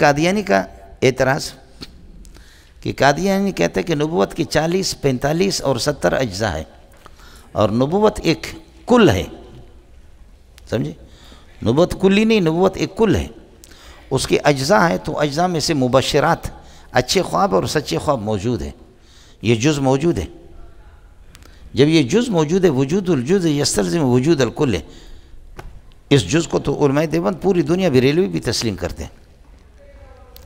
قادیانی کا اعتراض کہ قادیانی کہتے کہ نبوت کی چالیس پینتالیس اور ستر اجزاء ہے اور نبوت ایک کل ہے سمجھے نبوت کلی نہیں نبوت ایک کل ہے اس کے اجزاء ہے تو اجزاء میں سے مبشرات اچھے خواب اور سچے خواب موجود ہیں یہ جز موجود ہے جب یہ جز موجود ہے وجود الجز یسترزم وجود الکل ہے اس جز کو تو علماء دے پوری دنیا بھی ریلوی بھی تسلیم کرتے ہیں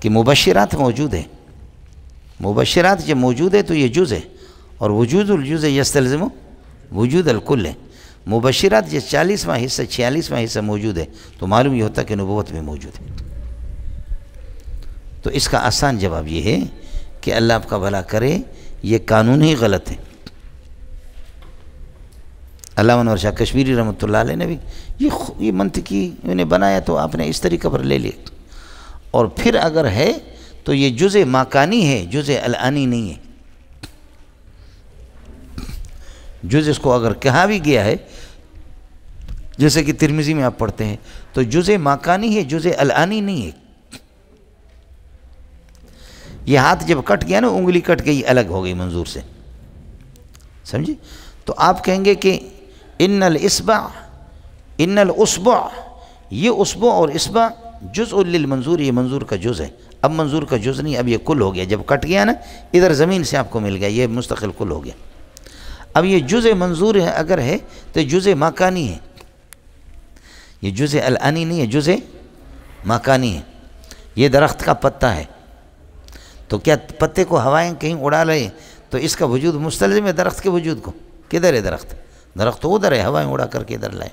کہ مبشرات موجود ہیں مبشرات جب موجود ہے تو یہ جز ہے اور وجود الجز ہے وجود الکل ہے مبشرات یہ چالیسواں حصہ چھیالیسواں حصہ موجود ہے تو معلوم یہ ہوتا کہ نبوت میں موجود ہے تو اس کا آسان جواب یہ ہے کہ اللہ آپ کا بھلا کرے یہ قانون ہی غلط ہے علامہ شاہ کشمیری رحمت اللہ علیہ نے بھی یہ منطقی انہیں بنایا تو آپ نے اس طریقہ پر لے لیا اور پھر اگر ہے تو یہ جز ماکانی ہے جز الانی نہیں ہے جز کو اگر کہا بھی گیا ہے جیسے کہ ترمیزی میں آپ پڑھتے ہیں تو جز ماکانی ہے جز الانی نہیں ہے یہ ہاتھ جب کٹ گیا نا انگلی کٹ گئی الگ ہو گئی منظور سے سمجھے تو آپ کہیں گے کہ ان الاسبع ان الاسبع یہ اسبع اور اسبع جز للمنظور یہ منظور کا جز ہے اب منظور کا جز نہیں اب یہ کل ہو گیا جب کٹ گیا نا ادھر زمین سے آپ کو مل گیا یہ مستقل کل ہو گیا اب یہ جز منظور ہے اگر ہے تو جز ماکانی ہے یہ جز الانی نہیں ہے جز ماکانی ہے یہ درخت کا پتا ہے تو کیا پتے کو ہوائیں کہیں اڑا لیں تو اس کا وجود مستلزم ہے درخت کے وجود کو کدھر ہے درخت درخت ادھر ہے ہوائیں اڑا کر کے ادھر لائے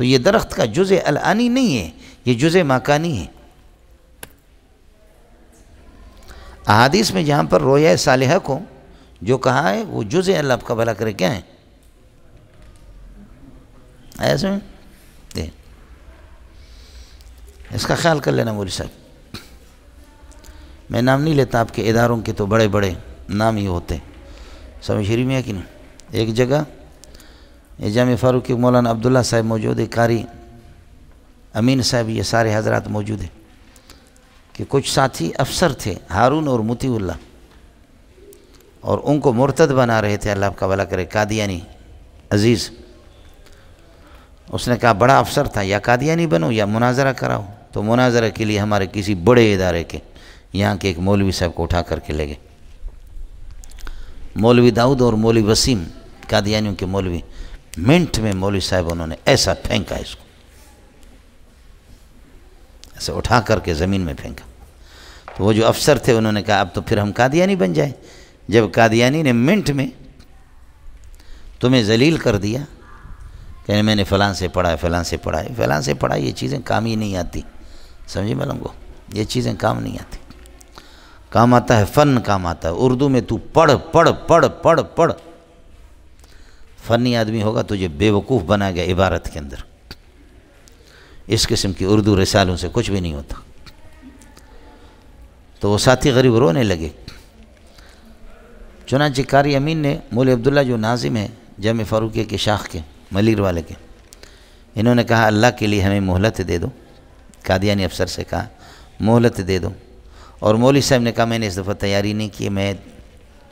تو یہ درخت کا جز الانی نہیں ہے یہ جز ماکانی ہے احادیث میں جہاں پر رویا صالحہ کو جو کہا ہے وہ جز اللہ آپ کا بھلا کرے کیا ہے ایسے میں اس کا خیال کر لینا موری صاحب میں نام نہیں لیتا آپ کے اداروں کے تو بڑے بڑے نام ہی ہوتے سمجھ شریف میں کہ نہیں ایک جگہ جامع فاروق مولانا عبداللہ صاحب موجود ہے قاری امین صاحب یہ سارے حضرات موجود ہیں کہ کچھ ساتھی افسر تھے ہارون اور متی اللہ اور ان کو مرتد بنا رہے تھے اللہ کا بلا کرے قادیانی عزیز اس نے کہا بڑا افسر تھا یا قادیانی بنو یا مناظرہ کراؤ تو مناظرہ کے لیے ہمارے کسی بڑے ادارے کے یہاں کے ایک مولوی صاحب کو اٹھا کر کے لے گئے مولوی داؤد اور مولوی وسیم قادیانیوں کے مولوی منٹ میں مولوی صاحب انہوں نے ایسا پھینکا اس کو ایسا اٹھا کر کے زمین میں پھینکا تو وہ جو افسر تھے انہوں نے کہا اب تو پھر ہم قادیانی بن جائیں جب قادیانی نے منٹ میں تمہیں ذلیل کر دیا کہنے میں نے فلان سے پڑھا ہے فلان سے پڑھا ہے فلان سے پڑھا یہ چیزیں کام ہی نہیں آتی سمجھے ملنگو گو یہ چیزیں کام نہیں آتی کام آتا ہے فن کام آتا ہے اردو میں تو پڑھ پڑھ پڑھ پڑھ پڑھ فنی آدمی ہوگا تو یہ بے وقوف بنا گیا عبارت کے اندر اس قسم کی اردو رسالوں سے کچھ بھی نہیں ہوتا تو وہ ساتھی غریب رونے لگے چنانچہ قاری امین نے مول عبداللہ جو ناظم ہے جامع فاروقی کے شاخ کے ملیر والے کے انہوں نے کہا اللہ کے لیے ہمیں مہلت دے دو قادیانی افسر سے کہا مہلت دے دو اور مولوی صاحب نے کہا میں نے اس دفعہ تیاری نہیں کی میں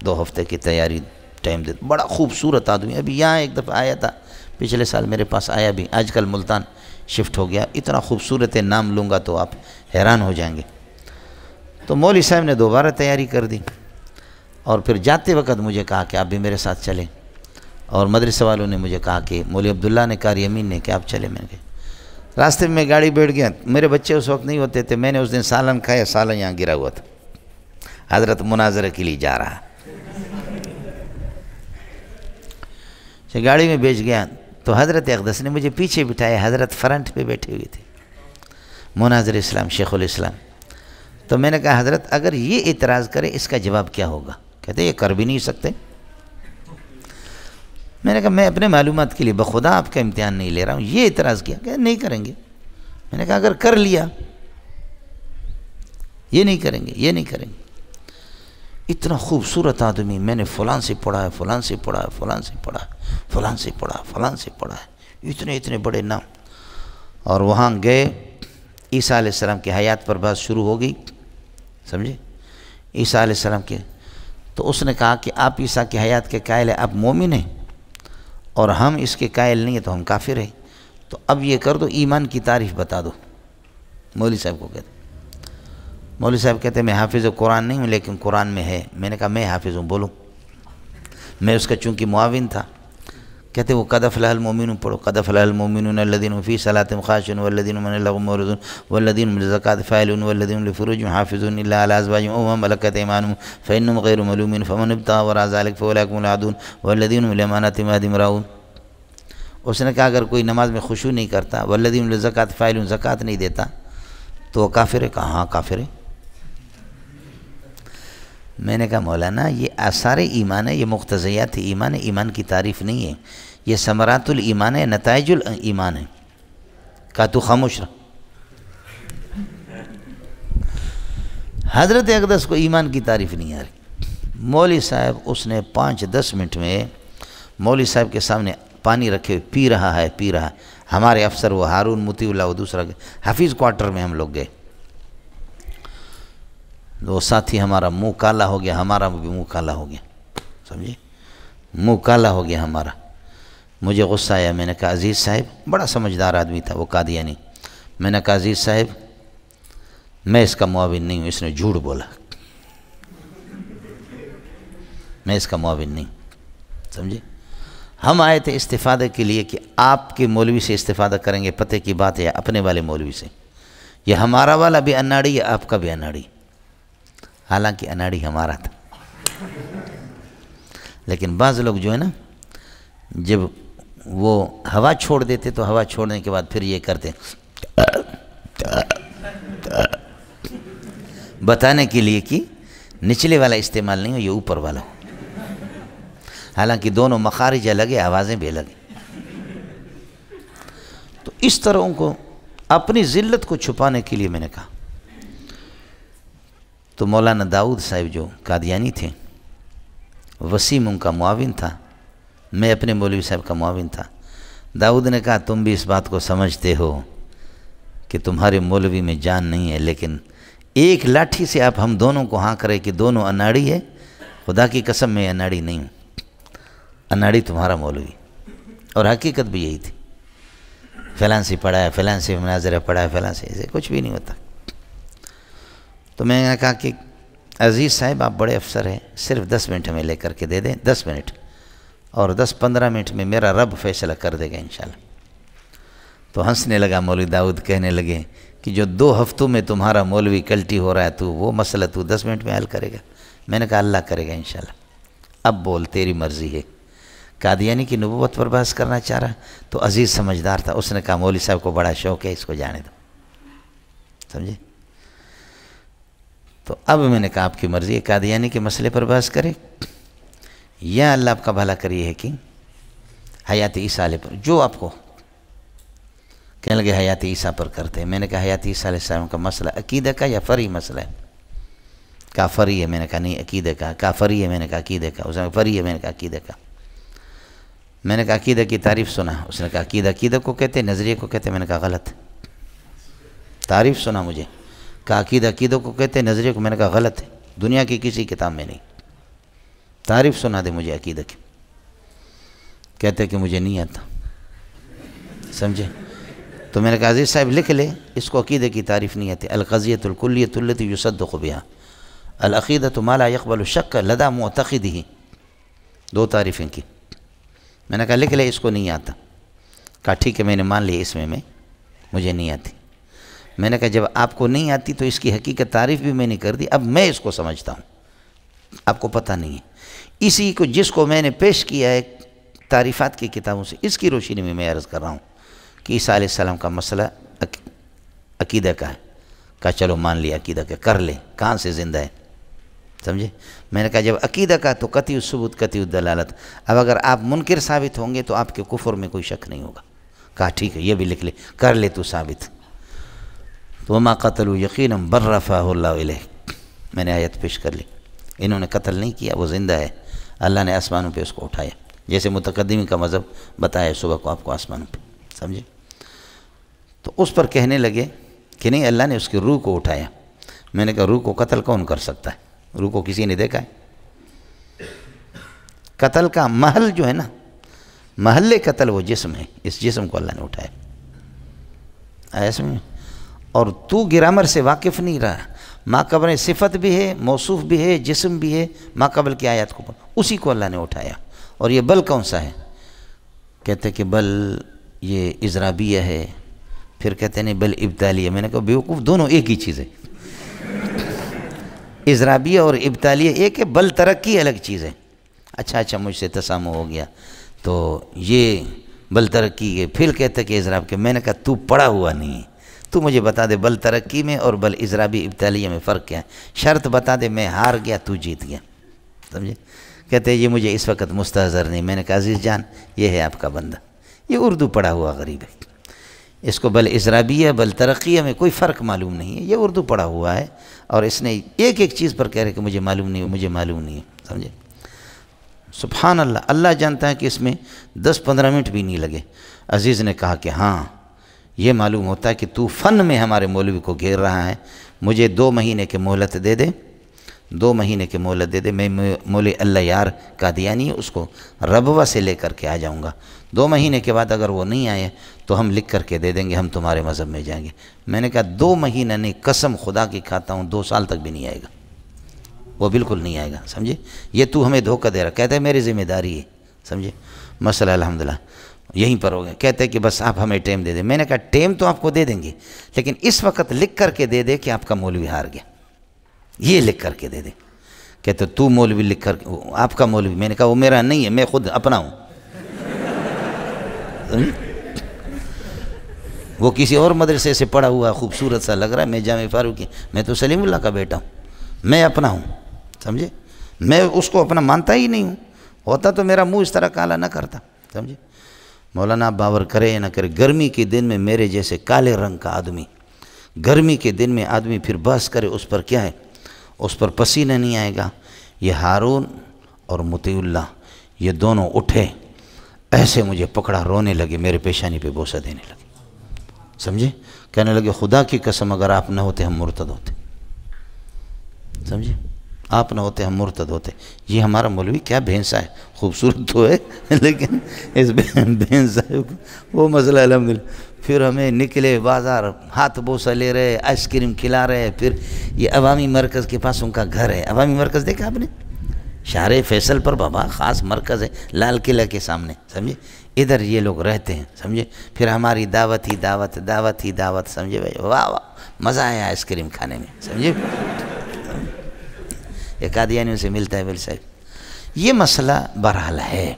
دو ہفتے کی تیاری ٹائم دے بڑا خوبصورت آدمی ابھی یہاں ایک دفعہ آیا تھا پچھلے سال میرے پاس آیا بھی آج کل ملتان شفٹ ہو گیا اتنا خوبصورت نام لوں گا تو آپ حیران ہو جائیں گے تو مولوی صاحب نے دوبارہ تیاری کر دی اور پھر جاتے وقت مجھے کہا کہ آپ بھی میرے ساتھ چلیں اور مدرسہ والوں نے مجھے کہا کہ مولوی عبداللہ نے کاری یمین نے کہ آپ چلے گئے راستے میں گاڑی بیٹھ گیا میرے بچے اس وقت نہیں ہوتے تھے میں نے اس دن سالن کھایا سالن یہاں گرا ہوا تھا حضرت مناظرہ کے لیے جا رہا گاڑی میں بیچ گیا تو حضرت اقدس نے مجھے پیچھے بٹھائے حضرت فرنٹ پہ بیٹھے ہوئے تھے مناظر اسلام شیخ الاسلام تو میں نے کہا حضرت اگر یہ اعتراض کرے اس کا جواب کیا ہوگا کہتے یہ کر بھی نہیں سکتے میں نے کہا میں اپنے معلومات کے لیے بخدا آپ کا امتحان نہیں لے رہا ہوں یہ اعتراض کیا کہ نہیں کریں گے میں نے کہا اگر کر لیا یہ نہیں کریں گے یہ نہیں کریں گے اتنا خوبصورت آدمی میں نے فلان سے پڑھا ہے فلان سے پڑھا ہے فلان سے پڑھا ہے فلان سے پڑھا فلان سے پڑھا ہے اتنے اتنے بڑے نام اور وہاں گئے عیسیٰ علیہ السلام کی حیات پر بات شروع ہو گئی سمجھے عیسیٰ علیہ السلام کے تو اس نے کہا کہ آپ عیسیٰ کی حیات کے قائل ہیں آپ مومن ہیں اور ہم اس کے قائل نہیں ہیں تو ہم کافر ہیں تو اب یہ کر دو ایمان کی تعریف بتا دو مولی صاحب کو کہتے ہیں مولوی صاحب کہتے ہیں میں حافظ قرآن نہیں ہوں لیکن قرآن میں ہے میں نے کہا میں حافظ ہوں بولوں میں اس کا چونکہ معاون تھا کہتے وہ قدف المومن پڑھو قدف الح المعومین اللّین الفی صلاحم خاشن وََدین و الدین الزکت فعل وََ اللّین لفروج حافظ اللہ ایمان غیر فمن ام القمان فعین الغیرمعلوم و رضا العدن وََدین المانۃمدمراؤن اس نے کہا اگر کوئی نماز میں خوشو نہیں کرتا وَلدین الزکۃ فعلزکت نہیں دیتا تو وہ کافر ہے کہا ہاں کافر ہے میں نے کہا مولانا یہ آثار ایمان ہے یہ مقتضیات ایمان ہے ایمان کی تعریف نہیں ہے یہ ثمرات الایمان ہے نتائج الایمان ہے کا تو خاموش رہا حضرت اقدس کو ایمان کی تعریف نہیں آ رہی مولوی صاحب اس نے پانچ دس منٹ میں مولوی صاحب کے سامنے پانی رکھے ہوئے پی رہا ہے پی رہا ہے ہمارے افسر وہ ہارون متی اللہ وہ دوسرا گئے حفیظ کوارٹر میں ہم لوگ گئے وہ ساتھی ہمارا منہ کالا ہو گیا ہمارا بھی منہ کالا ہو گیا سمجھے منہ کالا ہو گیا ہمارا مجھے غصہ آیا میں نے کہا عزیز صاحب بڑا سمجھدار آدمی تھا وہ قادیانی میں نے کہا عزیز صاحب میں اس کا معاون نہیں ہوں اس نے جھوٹ بولا میں اس کا معاون نہیں سمجھے ہم آئے تھے استفادے کے لیے کہ آپ کے مولوی سے استفادہ کریں گے پتے کی بات ہے اپنے والے مولوی سے یہ ہمارا والا بھی اناڑی یا آپ کا بھی اناڑی حالانکہ اناڑی ہمارا تھا لیکن بعض لوگ جو ہے نا جب وہ ہوا چھوڑ دیتے تو ہوا چھوڑنے کے بعد پھر یہ کرتے بتانے کے لیے کہ نچلے والا استعمال نہیں ہو یہ اوپر والا ہو حالانکہ دونوں مخارج الگ ہے آوازیں بھی الگ ہیں تو اس طرح ان کو اپنی ذلت کو چھپانے کے لیے میں نے کہا تو مولانا دعود صاحب جو قادیانی تھے وسیم ان کا معاون تھا میں اپنے مولوی صاحب کا معاون تھا داؤد نے کہا تم بھی اس بات کو سمجھتے ہو کہ تمہارے مولوی میں جان نہیں ہے لیکن ایک لاٹھی سے آپ ہم دونوں کو ہاں کرے کہ دونوں اناڑی ہے خدا کی قسم میں اناڑی نہیں ہوں اناڑی تمہارا مولوی اور حقیقت بھی یہی تھی سے پڑھایا سے مناظرہ پڑھایا سے ایسے کچھ بھی نہیں ہوتا تو میں نے کہا کہ عزیز صاحب آپ بڑے افسر ہیں صرف دس منٹ ہمیں لے کر کے دے دیں دس منٹ اور دس پندرہ منٹ میں میرا رب فیصلہ کر دے گا انشاءاللہ تو ہنسنے لگا مولوی داؤد کہنے لگے کہ جو دو ہفتوں میں تمہارا مولوی کلٹی ہو رہا ہے تو وہ مسئلہ تو دس منٹ میں حل کرے گا میں نے کہا اللہ کرے گا انشاءاللہ اب بول تیری مرضی ہے قادیانی کی نبوت پر بحث کرنا چاہ رہا تو عزیز سمجھدار تھا اس نے کہا مولوی صاحب کو بڑا شوق ہے اس کو جانے دو سمجھے تو اب میں نے کہا آپ کی مرضی ہے قادیانی کے مسئلے پر بحث کرے یا اللہ آپ کا بھلا کریے ہے کہ حیات عیسیٰ علیہ پر جو آپ کو کہنے لگے حیات عیسیٰ پر کرتے ہیں میں نے کہا حیات عیسیٰ علیہ السلام کا مسئلہ عقیدہ کا یا فری مسئلہ ہے کافری فری ہے میں نے کہا نہیں عقیدہ کا کافری فری ہے میں نے کہا عقیدہ اس نے فری ہے میں نے کہا عقیدہ کا میں نے کہا عقیدہ کی تعریف سنا اس نے کہا عقیدہ عقیدہ کو کہتے نظریے کو کہتے میں نے کہا غلط تعریف سنا مجھے کہا عقید عقیدوں کو کہتے ہیں نظریہ کو میں نے کہا غلط ہے دنیا کی کسی کتاب میں نہیں تعریف سنا دے مجھے عقیدہ کی کہتے کہ مجھے نہیں آتا سمجھے تو میں نے کہا عزیز صاحب لکھ لے اس کو عقیدے کی تعریف نہیں آتی القضیت الکلیت الت یس العقیدہ تو مالا یکقب الشک لدام معتقد ہی دو تعریفیں کی میں نے کہا لکھ لے اس کو نہیں آتا کہا ٹھیک ہے میں نے مان لی اس میں میں مجھے نہیں آتی میں نے کہا جب آپ کو نہیں آتی تو اس کی حقیقت تعریف بھی میں نے کر دی اب میں اس کو سمجھتا ہوں آپ کو پتہ نہیں ہے اسی کو جس کو میں نے پیش کیا ہے تعریفات کی کتابوں سے اس کی روشنی میں میں عرض کر رہا ہوں کہ عیسیٰ علیہ السلام کا مسئلہ عقیدہ کا ہے کہا چلو مان لیا عقیدہ کا کر لیں کہاں سے زندہ ہے سمجھے میں نے کہا جب عقیدہ کا تو قطعی ثبوت قطعی دلالت اب اگر آپ منکر ثابت ہوں گے تو آپ کے کفر میں کوئی شک نہیں ہوگا کہا ٹھیک ہے یہ بھی لکھ لے کر لے تو ثابت تو ماں قتل یقینا یقیناً برفا اللہ علیہ میں نے آیت پیش کر لی انہوں نے قتل نہیں کیا وہ زندہ ہے اللہ نے آسمانوں پہ اس کو اٹھایا جیسے متقدمی کا مذہب بتایا صبح کو آپ کو آسمانوں پہ سمجھے تو اس پر کہنے لگے کہ نہیں اللہ نے اس کی روح کو اٹھایا میں نے کہا روح کو قتل کون کر سکتا ہے روح کو کسی نے دیکھا ہے قتل کا محل جو ہے نا محل قتل وہ جسم ہے اس جسم کو اللہ نے اٹھایا آیا میں اور تو گرامر سے واقف نہیں رہا ماں قبل صفت بھی ہے موصوف بھی ہے جسم بھی ہے ماں قبل کی آیات کو اسی کو اللہ نے اٹھایا اور یہ بل کون سا ہے کہتے ہیں کہ بل یہ اضرابیہ ہے پھر کہتے نہیں بل ابتالیہ میں نے کہا بیوقوف دونوں ایک ہی چیز ہے اضرابیہ اور ابتالیہ ایک ہے بل ترقی الگ چیز ہے اچھا اچھا مجھ سے تسامو ہو گیا تو یہ بل ترقی ہے پھر کہتے ہیں کہ اضراب کے میں نے کہا تو پڑا ہوا نہیں ہے تو مجھے بتا دے بل ترقی میں اور بل اضرابی ابتالیہ میں فرق کیا ہے شرط بتا دے میں ہار گیا تو جیت گیا سمجھے کہتے یہ مجھے اس وقت مستحضر نہیں میں نے کہا عزیز جان یہ ہے آپ کا بندہ یہ اردو پڑھا ہوا غریب ہے اس کو بل اضرابیہ بل ترقیہ میں کوئی فرق معلوم نہیں ہے یہ اردو پڑھا ہوا ہے اور اس نے ایک ایک چیز پر کہہ رہے کہ مجھے معلوم نہیں مجھے معلوم نہیں ہے سمجھے سبحان اللہ اللہ جانتا ہے کہ اس میں دس پندرہ منٹ بھی نہیں لگے عزیز نے کہا کہ ہاں یہ معلوم ہوتا ہے کہ تو فن میں ہمارے مولوی کو گھیر رہا ہے مجھے دو مہینے کے مہلت دے دے دو مہینے کے مہلت دے دے میں مول اللہ یار کا دیا نہیں اس کو ربوہ سے لے کر کے آ جاؤں گا دو مہینے کے بعد اگر وہ نہیں آئے تو ہم لکھ کر کے دے دیں گے ہم تمہارے مذہب میں جائیں گے میں نے کہا دو مہینہ نہیں قسم خدا کی کھاتا ہوں دو سال تک بھی نہیں آئے گا وہ بالکل نہیں آئے گا سمجھے یہ تو ہمیں دھوکہ دے رہا کہتے میری ذمہ داری ہے سمجھے مسئلہ الحمدللہ یہیں پر ہو گئے کہتے کہ بس آپ ہمیں ٹیم دے دیں میں نے کہا ٹیم تو آپ کو دے دیں گے لیکن اس وقت لکھ کر کے دے دے کہ آپ کا مولوی ہار گیا یہ لکھ کر کے دے دیں کہتے تو مولوی لکھ کر آپ کا مولوی میں نے کہا وہ میرا نہیں ہے میں خود اپنا ہوں وہ کسی اور مدرسے سے پڑا ہوا خوبصورت سا لگ رہا ہے میں جامع فاروقی کی میں تو سلیم اللہ کا بیٹا ہوں میں اپنا ہوں سمجھے میں اس کو اپنا مانتا ہی نہیں ہوں ہوتا تو میرا منہ اس طرح کالا نہ کرتا سمجھے مولانا باور کرے نہ کرے گرمی کے دن میں میرے جیسے کالے رنگ کا آدمی گرمی کے دن میں آدمی پھر بحث کرے اس پر کیا ہے اس پر پسینہ نہیں آئے گا یہ ہارون اور متی اللہ یہ دونوں اٹھے ایسے مجھے پکڑا رونے لگے میرے پیشانی پہ بوسہ دینے لگے سمجھے کہنے لگے خدا کی قسم اگر آپ نہ ہوتے ہم مرتد ہوتے سمجھے آپ نہ ہوتے ہم مرتد ہوتے یہ ہمارا مولوی کیا بھینسا ہے خوبصورت تو ہے لیکن اس بھینسا ہے وہ مسئلہ الحمدللہ پھر ہمیں نکلے بازار ہاتھ بوسا لے رہے آئس کریم کھلا رہے پھر یہ عوامی مرکز کے پاس ان کا گھر ہے عوامی مرکز دیکھا آپ نے شار فیصل پر بابا خاص مرکز ہے لال قلعہ کے سامنے سمجھے ادھر یہ لوگ رہتے ہیں سمجھے پھر ہماری دعوت ہی دعوت دعوت ہی دعوت سمجھے بھائی واہ واہ مزہ آیا آئس کریم کھانے میں سمجھے ایک قادیانیوں سے ملتا ہے بل صاحب یہ مسئلہ بہرحال ہے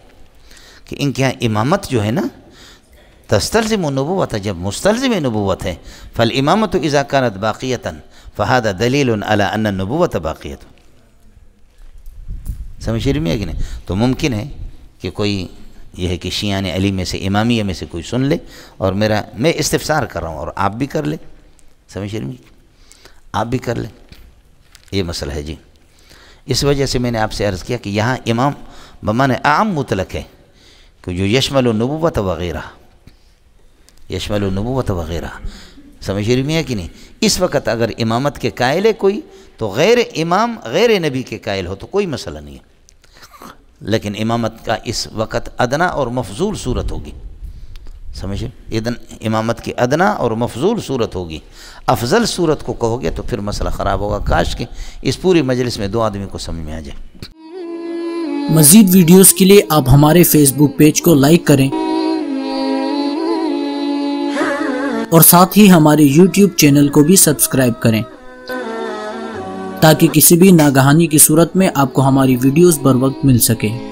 کہ ان کے یہاں امامت جو ہے نا تستلزم نبوت ہے جب مستلزم نبوت ہے فل امامت و ازاکارت باقیتاً على ان نبوت باقیت سمجھ ہے کہ نہیں تو ممکن ہے کہ کوئی یہ ہے کہ شیان علی میں سے امامیہ میں سے کوئی سن لے اور میرا میں استفسار کر رہا ہوں اور آپ بھی کر لیں سمجھ شرمیہ آپ بھی کر لیں یہ مسئلہ ہے جی اس وجہ سے میں نے آپ سے عرض کیا کہ یہاں امام بمان عام مطلق ہے کہ جو یشمل النبوت وغیرہ یشمل النبوت وغیرہ سمجھ رہی ہے کی کہ نہیں اس وقت اگر امامت کے قائل ہے کوئی تو غیر امام غیر نبی کے قائل ہو تو کوئی مسئلہ نہیں ہے لیکن امامت کا اس وقت ادنا اور مفضول صورت ہوگی سمجھے امامت کی ادنا اور مفضول صورت ہوگی افضل صورت کو کہو گے تو پھر مسئلہ خراب ہوگا کاش کہ اس پوری مجلس میں دو آدمی کو سمجھ میں مزید ویڈیوز کے لیے آپ ہمارے فیس بک پیج کو لائک کریں اور ساتھ ہی ہمارے یوٹیوب چینل کو بھی سبسکرائب کریں تاکہ کسی بھی ناگہانی کی صورت میں آپ کو ہماری ویڈیوز بر وقت مل سکے